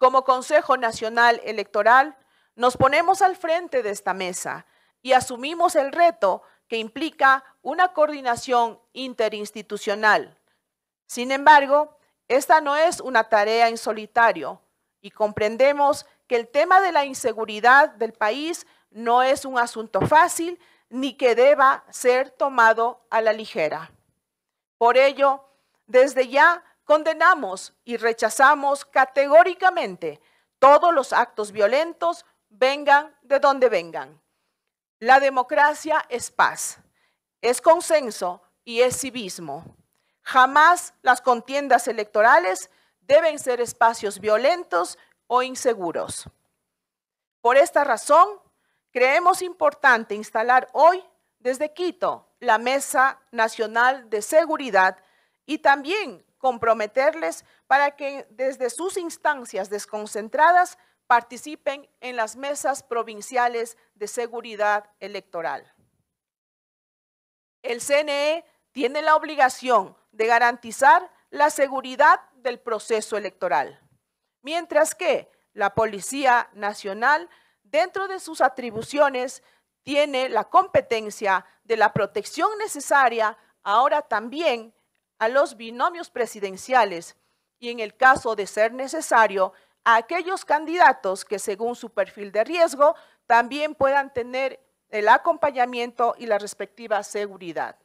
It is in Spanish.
Como Consejo Nacional Electoral, nos ponemos al frente de esta mesa y asumimos el reto que implica una coordinación interinstitucional. Sin embargo, esta no es una tarea en solitario y comprendemos que el tema de la inseguridad del país no es un asunto fácil ni que deba ser tomado a la ligera. Por ello, desde ya Condenamos y rechazamos categóricamente todos los actos violentos, vengan de donde vengan. La democracia es paz, es consenso y es civismo. Jamás las contiendas electorales deben ser espacios violentos o inseguros. Por esta razón, creemos importante instalar hoy desde Quito la Mesa Nacional de Seguridad y también comprometerles para que desde sus instancias desconcentradas participen en las mesas provinciales de seguridad electoral. El CNE tiene la obligación de garantizar la seguridad del proceso electoral, mientras que la Policía Nacional, dentro de sus atribuciones, tiene la competencia de la protección necesaria ahora también a los binomios presidenciales y en el caso de ser necesario, a aquellos candidatos que según su perfil de riesgo también puedan tener el acompañamiento y la respectiva seguridad.